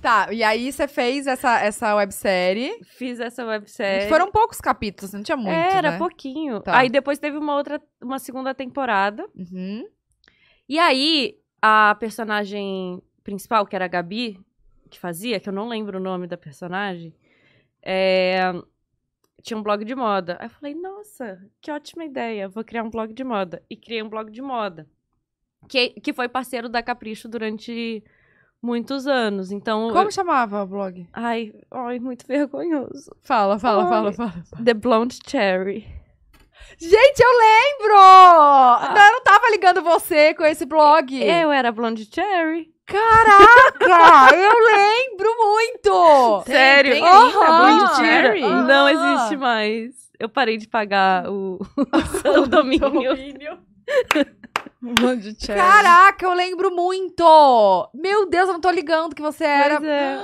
Tá, e aí você fez essa, essa websérie. Fiz essa websérie. Foram poucos capítulos, não tinha muito. era né? pouquinho. Tá. Aí depois teve uma outra, uma segunda temporada. Uhum. E aí, a personagem principal, que era a Gabi, que fazia, que eu não lembro o nome da personagem, é... tinha um blog de moda. Aí eu falei, nossa, que ótima ideia, vou criar um blog de moda. E criei um blog de moda, que, que foi parceiro da Capricho durante muitos anos. Então. Como eu... chamava o blog? Ai, ai, muito vergonhoso. Fala, fala, ai. fala, fala, fala. The Blonde Cherry. Gente, eu lembro! Ah. Não, eu não tava ligando você com esse blog. Eu era Blonde Cherry. Caraca! eu lembro muito! Sério? Tem, tem uhum. Blonde Cherry? Uhum. Não ah. existe mais. Eu parei de pagar o, o, o domínio. domínio. Monticelli. Caraca, eu lembro muito! Meu Deus, eu não tô ligando que você era. Pois é.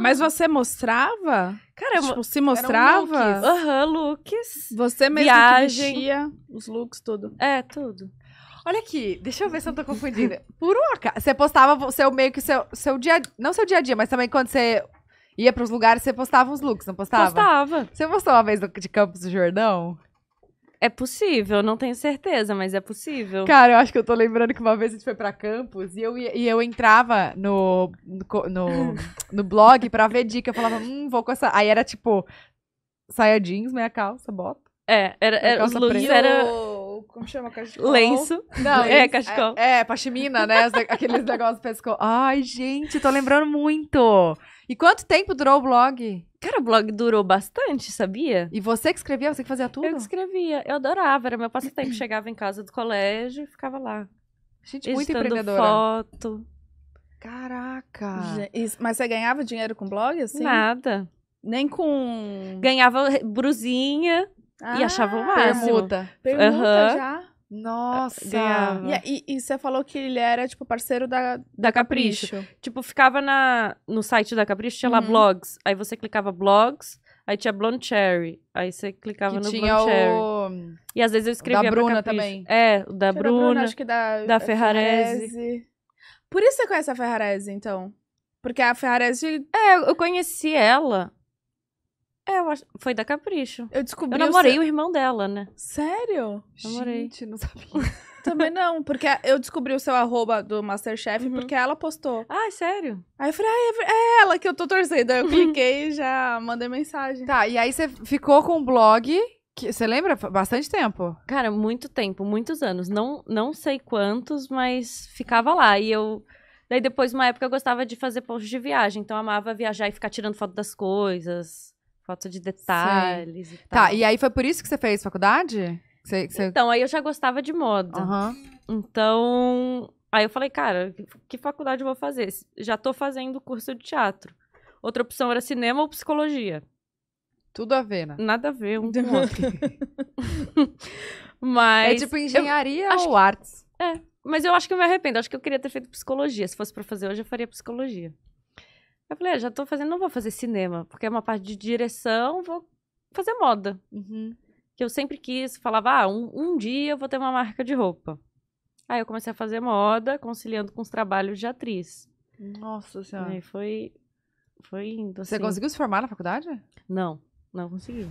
Mas você mostrava? Cara, tipo, se mostrava? Aham, looks. Uhum, looks. Você mesmo Viagem. os looks, tudo. É, tudo. Olha aqui, deixa eu ver se eu não tô confundida. Por um acaso, você postava seu meio que seu, seu dia, não seu dia a dia, mas também quando você ia pros lugares, você postava uns looks, não postava? Postava. Você postou uma vez de Campos do Jordão? É possível, não tenho certeza, mas é possível. Cara, eu acho que eu tô lembrando que uma vez a gente foi pra campus e eu, e eu entrava no, no, no, no blog pra ver dica. Eu falava, hum, vou com essa. Aí era tipo, saia jeans, meia calça, bota. É, era, era, os looks era como chama? Cachecol. Lenço. Não, é, cachecol. É, é, pachimina, né? Aqueles negócios pescou. Ai, gente, tô lembrando muito. E quanto tempo durou o blog? Cara, o blog durou bastante, sabia? E você que escrevia? Você que fazia tudo? Eu que escrevia. Eu adorava. Era meu passatempo. Chegava em casa do colégio e ficava lá. Gente, muito empreendedora. foto. Caraca. mas você ganhava dinheiro com blog, assim? Nada. Nem com... Ganhava brusinha. Ah, e achava o máximo. Permuta. Permuta uhum. já? Nossa! E, e, e, você falou que ele era, tipo, parceiro da, da, Capricho. Capricho. Tipo, ficava na, no site da Capricho, tinha uhum. lá blogs. Aí você clicava blogs, aí tinha Blonde Cherry. Aí você clicava que no tinha Blonde Cherry. E às vezes eu escrevia é, Da Bruna também. É, o da Bruna, da Bruna, acho que da, da Ferrarese. Por isso você conhece a Ferrarese, então? Porque a Ferrarese... É, eu conheci ela é, eu acho... foi da Capricho. Eu descobri. Eu namorei o, seu... o irmão dela, né? Sério? Namorei. Gente, não sabia. Também não, porque eu descobri o seu arroba do Masterchef uhum. porque ela postou. Ah, é sério? Aí eu falei, ah, é, é ela que eu tô torcendo. Aí eu uhum. cliquei e já mandei mensagem. Tá, e aí você ficou com o blog você lembra? Bastante tempo. Cara, muito tempo, muitos anos. Não, não sei quantos, mas ficava lá. E eu. Daí depois, uma época, eu gostava de fazer posts de viagem. Então, eu amava viajar e ficar tirando foto das coisas falta de detalhes Sim. e tá, tal. Tá, e aí foi por isso que você fez faculdade? Que você, que você... Então, aí eu já gostava de moda. Uhum. Então, aí eu falei, cara, que faculdade eu vou fazer? Já tô fazendo curso de teatro. Outra opção era cinema ou psicologia. Tudo a ver, né? Nada a ver um com o outro. mas... É tipo engenharia ou que... artes? É, mas eu acho que eu me arrependo. Acho que eu queria ter feito psicologia. Se fosse para fazer hoje, eu faria psicologia. Eu falei, ah, já tô fazendo, não vou fazer cinema, porque é uma parte de direção, vou fazer moda. Uhum. Que eu sempre quis, falava, ah, um, um dia eu vou ter uma marca de roupa. Aí eu comecei a fazer moda, conciliando com os trabalhos de atriz. Nossa Senhora. Aí foi, foi indo, assim. Você conseguiu se formar na faculdade? Não, não consegui.